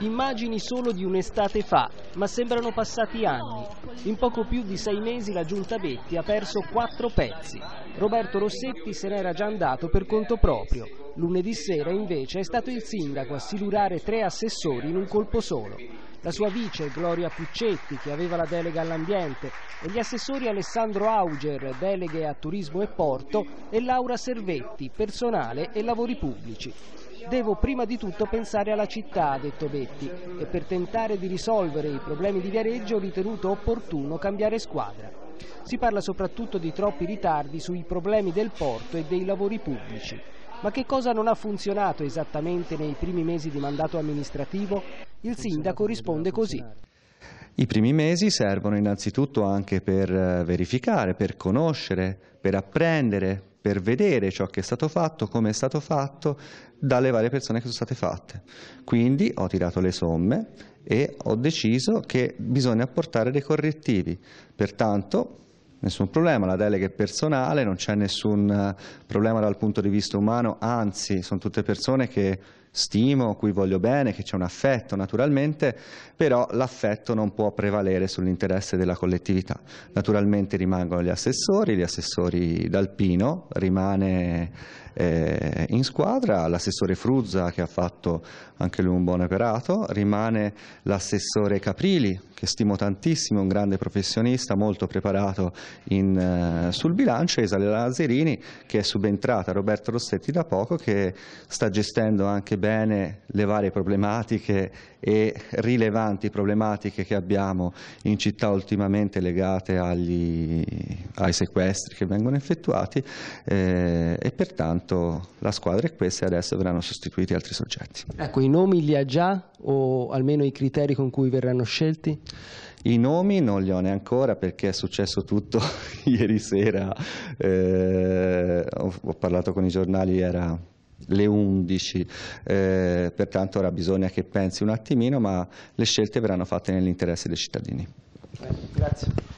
Immagini solo di un'estate fa, ma sembrano passati anni. In poco più di sei mesi la giunta Betti ha perso quattro pezzi. Roberto Rossetti se n'era già andato per conto proprio. Lunedì sera invece è stato il sindaco a silurare tre assessori in un colpo solo. La sua vice Gloria Puccetti, che aveva la delega all'ambiente, e gli assessori Alessandro Auger, deleghe a turismo e porto, e Laura Servetti, personale e lavori pubblici. Devo prima di tutto pensare alla città, ha detto Betti, e per tentare di risolvere i problemi di Viareggio ho ritenuto opportuno cambiare squadra. Si parla soprattutto di troppi ritardi sui problemi del porto e dei lavori pubblici. Ma che cosa non ha funzionato esattamente nei primi mesi di mandato amministrativo? Il sindaco risponde così. I primi mesi servono innanzitutto anche per eh, verificare, per conoscere, per apprendere, per vedere ciò che è stato fatto, come è stato fatto, dalle varie persone che sono state fatte. Quindi ho tirato le somme e ho deciso che bisogna apportare dei correttivi. Pertanto Nessun problema, la delega è personale, non c'è nessun eh, problema dal punto di vista umano, anzi sono tutte persone che stimo, cui voglio bene, che c'è un affetto naturalmente, però l'affetto non può prevalere sull'interesse della collettività. Naturalmente rimangono gli assessori, gli assessori d'Alpino, rimane eh, in squadra, l'assessore Fruzza che ha fatto anche lui un buon operato, rimane l'assessore Caprili che stimo tantissimo, un grande professionista molto preparato in, eh, sul bilancio, Esale Lazzerini che è subentrata Roberto Rossetti da poco che sta gestendo anche bene le varie problematiche e rilevanti problematiche che abbiamo in città ultimamente legate agli, ai sequestri che vengono effettuati eh, e pertanto fatto la squadra è questa e adesso verranno sostituiti altri soggetti. Ecco, i nomi li ha già o almeno i criteri con cui verranno scelti? I nomi non li ho neanche ancora perché è successo tutto ieri sera, eh, ho, ho parlato con i giornali, era le 11, eh, pertanto ora bisogna che pensi un attimino, ma le scelte verranno fatte nell'interesse dei cittadini. Bene, grazie.